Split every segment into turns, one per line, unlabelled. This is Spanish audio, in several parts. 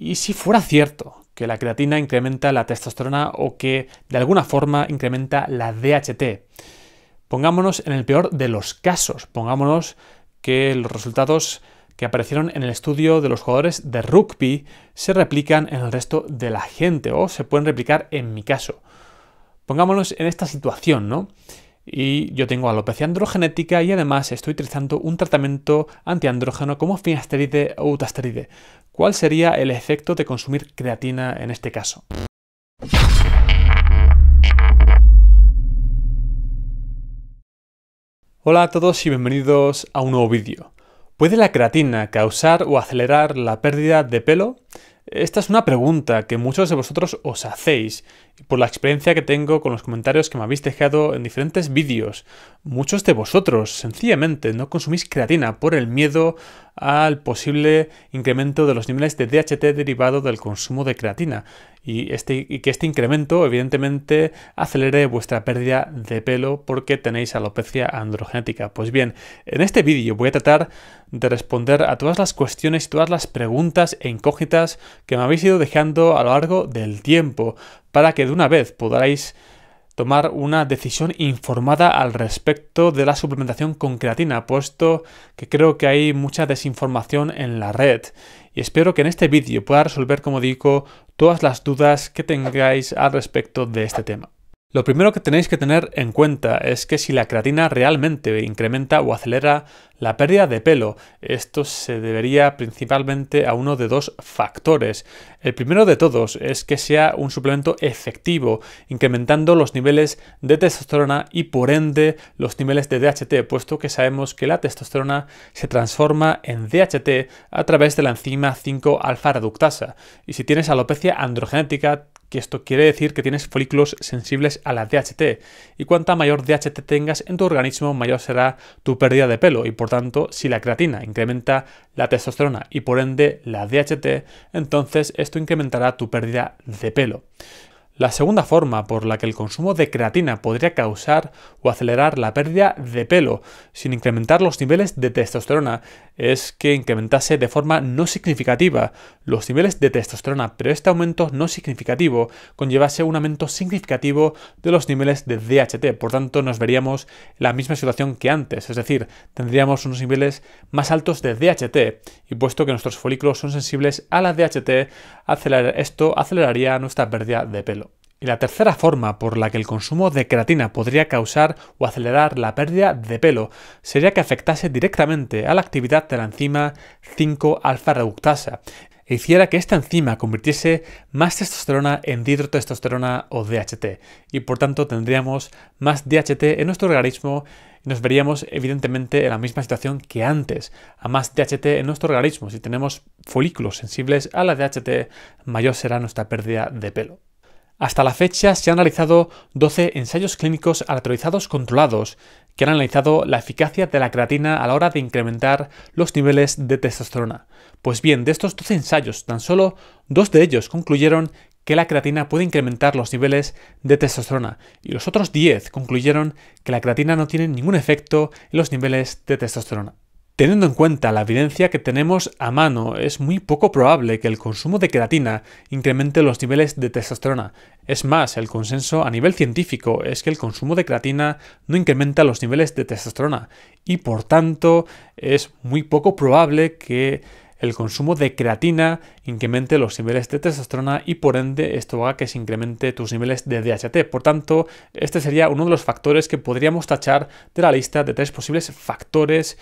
Y si fuera cierto que la creatina incrementa la testosterona o que de alguna forma incrementa la DHT, pongámonos en el peor de los casos, pongámonos que los resultados que aparecieron en el estudio de los jugadores de rugby se replican en el resto de la gente o se pueden replicar en mi caso. Pongámonos en esta situación, ¿no? y yo tengo alopecia androgenética y además estoy utilizando un tratamiento antiandrógeno como finasteride o utasteride. ¿Cuál sería el efecto de consumir creatina en este caso? Hola a todos y bienvenidos a un nuevo vídeo. ¿Puede la creatina causar o acelerar la pérdida de pelo? Esta es una pregunta que muchos de vosotros os hacéis por la experiencia que tengo con los comentarios que me habéis dejado en diferentes vídeos. Muchos de vosotros sencillamente no consumís creatina por el miedo al posible incremento de los niveles de DHT derivado del consumo de creatina y, este, que este incremento evidentemente acelere vuestra pérdida de pelo porque tenéis alopecia androgenética. Pues bien, en este vídeo voy a tratar de responder a todas las cuestiones y todas las preguntas e incógnitas que me habéis ido dejando a lo largo del tiempo para que de una vez podáis tomar una decisión informada al respecto de la suplementación con creatina, puesto que creo que hay mucha desinformación en la red. Y espero que en este vídeo pueda resolver, como digo, todas las dudas que tengáis al respecto de este tema. Lo primero que tenéis que tener en cuenta es que si la creatina realmente incrementa o acelera la pérdida de pelo, esto se debería principalmente a uno de dos factores. El primero de todos es que sea un suplemento efectivo, incrementando los niveles de testosterona y por ende los niveles de DHT, puesto que sabemos que la testosterona se transforma en DHT a través de la enzima 5 alfa reductasa. Y si tienes alopecia androgenética, que esto quiere decir que tienes folículos sensibles a la DHT, y cuanta mayor DHT tengas en tu organismo, mayor será tu pérdida de pelo, y por tanto, si la creatina incrementa la testosterona y por ende la DHT, entonces esto incrementará tu pérdida de pelo. La segunda forma por la que el consumo de creatina podría causar o acelerar la pérdida de pelo sin incrementar los niveles de testosterona es que incrementase de forma no significativa los niveles de testosterona, pero este aumento no significativo conllevase un aumento significativo de los niveles de DHT, por tanto nos veríamos en la misma situación que antes, es decir, tendríamos unos niveles más altos de DHT y puesto que nuestros folículos son sensibles a la DHT, acelerar esto aceleraría nuestra pérdida de pelo. Y la tercera forma por la que el consumo de creatina podría causar o acelerar la pérdida de pelo sería que afectase directamente a la actividad de la enzima 5-alfa reductasa e hiciera que esta enzima convirtiese más testosterona en dihidrotestosterona o DHT y por tanto tendríamos más DHT en nuestro organismo y nos veríamos evidentemente en la misma situación que antes, a más DHT en nuestro organismo. Si tenemos folículos sensibles a la DHT, mayor será nuestra pérdida de pelo. Hasta la fecha se han realizado 12 ensayos clínicos aleatorizados controlados que han analizado la eficacia de la creatina a la hora de incrementar los niveles de testosterona. Pues bien, de estos 12 ensayos, tan solo dos de ellos concluyeron que la creatina puede incrementar los niveles de testosterona y los otros 10 concluyeron que la creatina no tiene ningún efecto en los niveles de testosterona. Teniendo en cuenta la evidencia que tenemos a mano, es muy poco probable que el consumo de creatina incremente los niveles de testosterona. Es más, el consenso a nivel científico es que el consumo de creatina no incrementa los niveles de testosterona y por tanto es muy poco probable que el consumo de creatina incremente los niveles de testosterona y por ende esto haga que se incremente tus niveles de DHT. Por tanto, este sería uno de los factores que podríamos tachar de la lista de tres posibles factores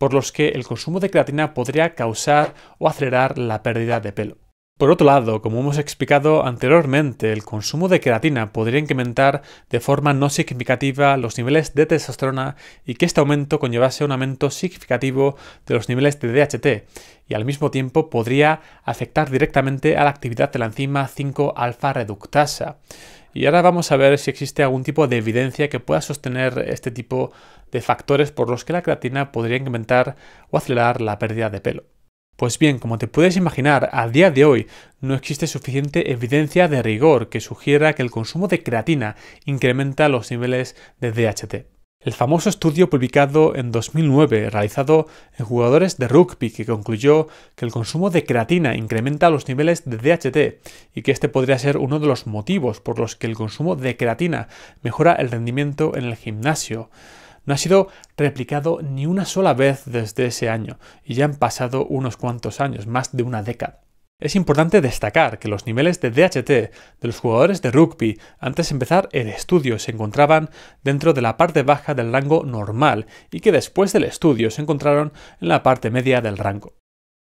por los que el consumo de creatina podría causar o acelerar la pérdida de pelo. Por otro lado, como hemos explicado anteriormente, el consumo de creatina podría incrementar de forma no significativa los niveles de testosterona y que este aumento conllevase un aumento significativo de los niveles de DHT y al mismo tiempo podría afectar directamente a la actividad de la enzima 5-alfa reductasa. Y ahora vamos a ver si existe algún tipo de evidencia que pueda sostener este tipo de factores por los que la creatina podría incrementar o acelerar la pérdida de pelo. Pues bien, como te puedes imaginar, a día de hoy no existe suficiente evidencia de rigor que sugiera que el consumo de creatina incrementa los niveles de DHT. El famoso estudio publicado en 2009, realizado en jugadores de rugby, que concluyó que el consumo de creatina incrementa los niveles de DHT y que este podría ser uno de los motivos por los que el consumo de creatina mejora el rendimiento en el gimnasio. No ha sido replicado ni una sola vez desde ese año y ya han pasado unos cuantos años, más de una década. Es importante destacar que los niveles de DHT de los jugadores de rugby antes de empezar el estudio se encontraban dentro de la parte baja del rango normal y que después del estudio se encontraron en la parte media del rango.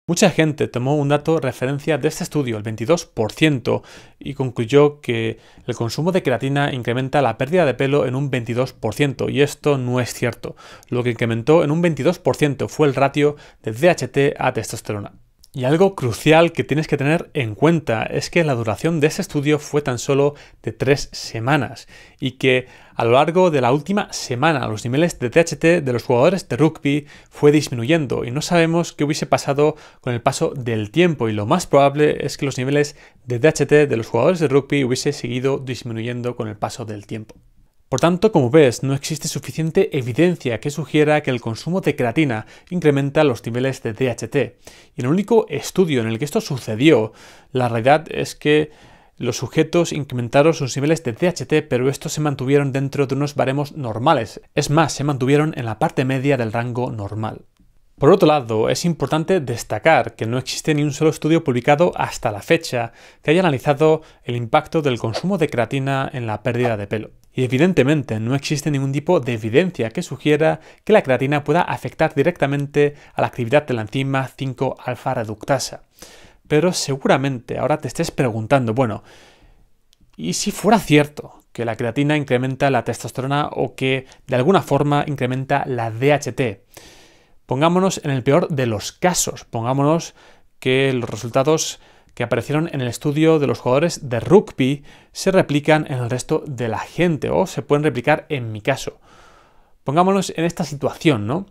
Mucha gente tomó un dato referencia de este estudio, el 22%, y concluyó que el consumo de creatina incrementa la pérdida de pelo en un 22%, y esto no es cierto. Lo que incrementó en un 22% fue el ratio de DHT a testosterona. Y algo crucial que tienes que tener en cuenta es que la duración de ese estudio fue tan solo de tres semanas y que a lo largo de la última semana los niveles de THT de los jugadores de rugby fue disminuyendo y no sabemos qué hubiese pasado con el paso del tiempo y lo más probable es que los niveles de THT de los jugadores de rugby hubiese seguido disminuyendo con el paso del tiempo. Por tanto, como ves, no existe suficiente evidencia que sugiera que el consumo de creatina incrementa los niveles de DHT. Y en el único estudio en el que esto sucedió, la realidad es que los sujetos incrementaron sus niveles de DHT, pero estos se mantuvieron dentro de unos baremos normales. Es más, se mantuvieron en la parte media del rango normal. Por otro lado, es importante destacar que no existe ni un solo estudio publicado hasta la fecha que haya analizado el impacto del consumo de creatina en la pérdida de pelo. Y evidentemente no existe ningún tipo de evidencia que sugiera que la creatina pueda afectar directamente a la actividad de la enzima 5-alfa reductasa. Pero seguramente ahora te estés preguntando, bueno, ¿y si fuera cierto que la creatina incrementa la testosterona o que de alguna forma incrementa la DHT? Pongámonos en el peor de los casos, pongámonos que los resultados que aparecieron en el estudio de los jugadores de rugby se replican en el resto de la gente o se pueden replicar en mi caso. Pongámonos en esta situación, ¿no?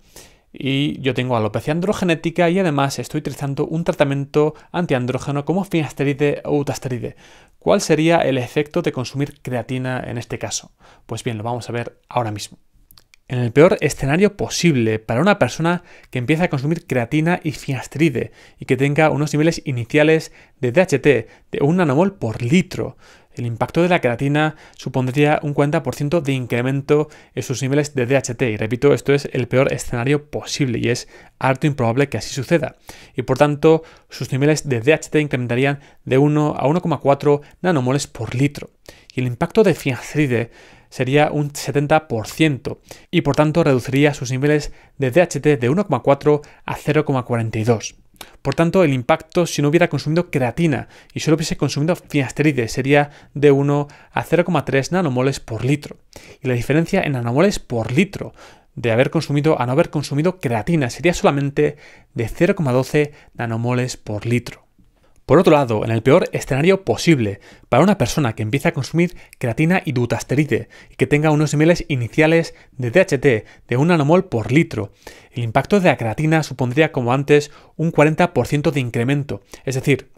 Y yo tengo alopecia androgenética y además estoy utilizando un tratamiento antiandrógeno como finasteride o utasteride. ¿Cuál sería el efecto de consumir creatina en este caso? Pues bien, lo vamos a ver ahora mismo en el peor escenario posible para una persona que empieza a consumir creatina y fiastride y que tenga unos niveles iniciales de DHT de 1 nanomol por litro. El impacto de la creatina supondría un 40% de incremento en sus niveles de DHT. Y repito, esto es el peor escenario posible y es harto improbable que así suceda. Y por tanto, sus niveles de DHT incrementarían de 1 a 1,4 nanomoles por litro. Y el impacto de fiastride sería un 70% y por tanto reduciría sus niveles de DHT de 1,4 a 0,42. Por tanto, el impacto si no hubiera consumido creatina y solo hubiese consumido finasteride sería de 1 a 0,3 nanomoles por litro. Y la diferencia en nanomoles por litro de haber consumido a no haber consumido creatina sería solamente de 0,12 nanomoles por litro. Por otro lado, en el peor escenario posible, para una persona que empieza a consumir creatina y dutasteride y que tenga unos niveles iniciales de DHT de 1 nanomol por litro, el impacto de la creatina supondría, como antes, un 40% de incremento, es decir,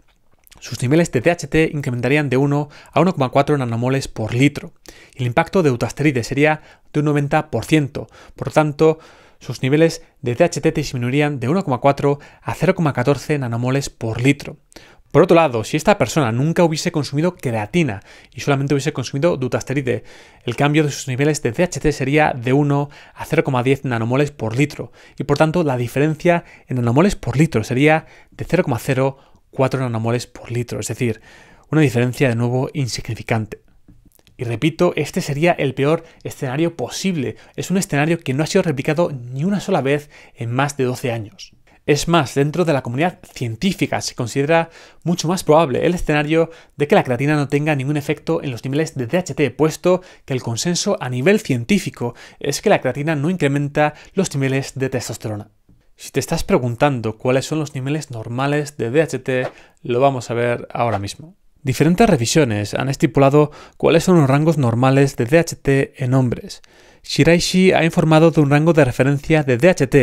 sus niveles de DHT incrementarían de 1 a 1,4 nanomoles por litro. El impacto de dutasteride sería de un 90%. Por lo tanto, sus niveles de DHT disminuirían de 1,4 a 0,14 nanomoles por litro. Por otro lado, si esta persona nunca hubiese consumido creatina y solamente hubiese consumido dutasteride, el cambio de sus niveles de DHT sería de 1 a 0,10 nanomoles por litro y por tanto la diferencia en nanomoles por litro sería de 0,04 nanomoles por litro, es decir, una diferencia de nuevo insignificante. Y repito, este sería el peor escenario posible. Es un escenario que no ha sido replicado ni una sola vez en más de 12 años. Es más, dentro de la comunidad científica se considera mucho más probable el escenario de que la creatina no tenga ningún efecto en los niveles de DHT, puesto que el consenso a nivel científico es que la creatina no incrementa los niveles de testosterona. Si te estás preguntando cuáles son los niveles normales de DHT, lo vamos a ver ahora mismo. Diferentes revisiones han estipulado cuáles son los rangos normales de DHT en hombres. Shiraishi ha informado de un rango de referencia de DHT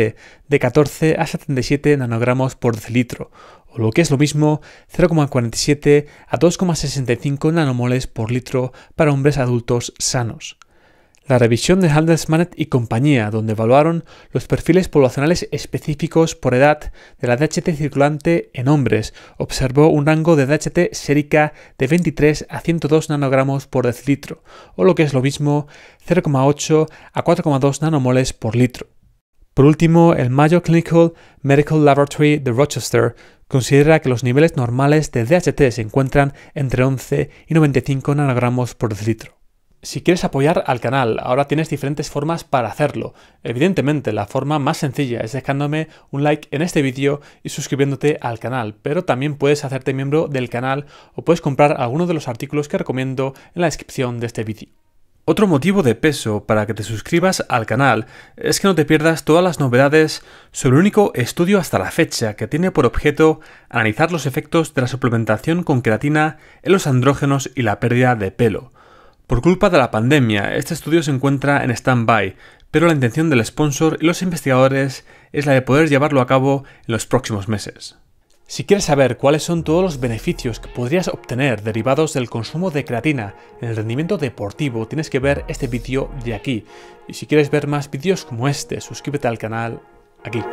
de 14 a 77 nanogramos por decilitro, o lo que es lo mismo 0,47 a 2,65 nanomoles por litro para hombres adultos sanos la revisión de Handelsmanet y compañía, donde evaluaron los perfiles poblacionales específicos por edad de la DHT circulante en hombres, observó un rango de DHT sérica de 23 a 102 nanogramos por decilitro, o lo que es lo mismo, 0,8 a 4,2 nanomoles por litro. Por último, el Mayo Clinical Medical Laboratory de Rochester considera que los niveles normales de DHT se encuentran entre 11 y 95 nanogramos por decilitro. Si quieres apoyar al canal, ahora tienes diferentes formas para hacerlo. Evidentemente, la forma más sencilla es dejándome un like en este vídeo y suscribiéndote al canal, pero también puedes hacerte miembro del canal o puedes comprar alguno de los artículos que recomiendo en la descripción de este vídeo. Otro motivo de peso para que te suscribas al canal es que no te pierdas todas las novedades sobre el único estudio hasta la fecha que tiene por objeto analizar los efectos de la suplementación con creatina en los andrógenos y la pérdida de pelo. Por culpa de la pandemia, este estudio se encuentra en stand-by, pero la intención del sponsor y los investigadores es la de poder llevarlo a cabo en los próximos meses. Si quieres saber cuáles son todos los beneficios que podrías obtener derivados del consumo de creatina en el rendimiento deportivo, tienes que ver este vídeo de aquí. Y si quieres ver más vídeos como este, suscríbete al canal aquí.